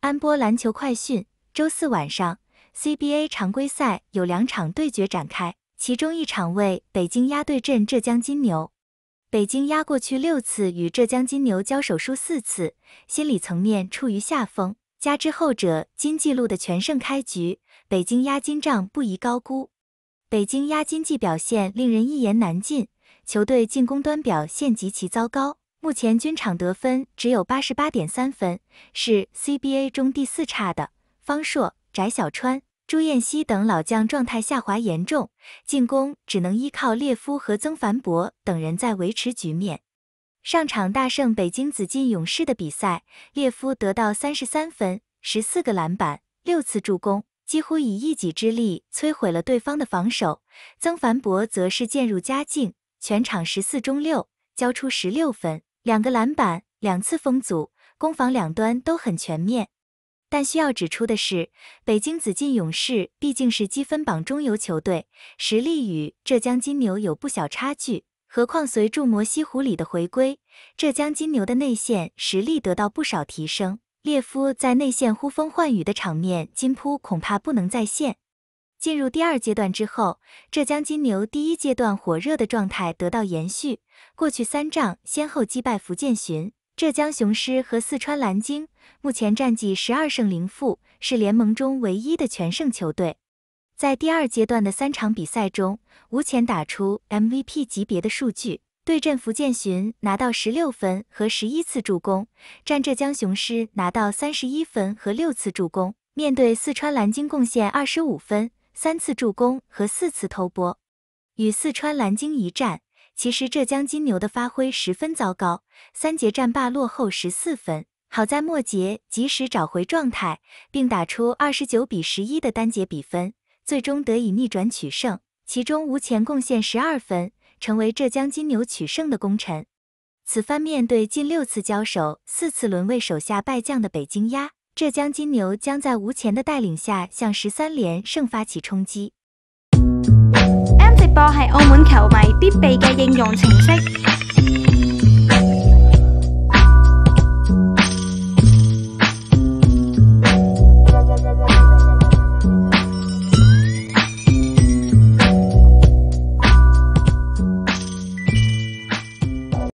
安波篮球快讯：周四晚上，CBA 常规赛有两场对决展开，其中一场为北京压对阵浙江金牛。北京压过去六次与浙江金牛交手输四次，心理层面处于下风，加之后者金纪录的全胜开局，北京压金仗不宜高估。北京压金季表现令人一言难尽，球队进攻端表现极其糟糕。目前均场得分只有八十八点三分，是 CBA 中第四差的。方硕、翟小川、朱彦西等老将状态下滑严重，进攻只能依靠列夫和曾凡博等人在维持局面。上场大胜北京紫禁勇士的比赛，列夫得到三十三分、十四个篮板、六次助攻，几乎以一己之力摧毁了对方的防守。曾凡博则是渐入佳境，全场十四中六，交出十六分。两个篮板，两次封阻，攻防两端都很全面。但需要指出的是，北京紫禁勇士毕竟是积分榜中游球队，实力与浙江金牛有不小差距。何况随住摩西湖里的回归，浙江金牛的内线实力得到不少提升。列夫在内线呼风唤雨的场面，金扑恐怕不能再现。进入第二阶段之后，浙江金牛第一阶段火热的状态得到延续。过去三仗先后击败福建巡、浙江雄狮和四川蓝鲸，目前战绩十二胜零负，是联盟中唯一的全胜球队。在第二阶段的三场比赛中，吴潜打出 MVP 级别的数据，对阵福建巡拿到十六分和十一次助攻，战浙江雄狮拿到三十一分和六次助攻，面对四川蓝鲸贡献二十五分。三次助攻和四次偷播，与四川蓝鲸一战，其实浙江金牛的发挥十分糟糕，三节战罢落后十四分，好在末节及时找回状态，并打出二十九比十一的单节比分，最终得以逆转取胜。其中吴前贡献十二分，成为浙江金牛取胜的功臣。此番面对近六次交手四次轮为手下败将的北京鸭。浙江金牛将在吴前的带领下向十三连胜发起冲击。M 直播系澳门球迷必备嘅应用程式。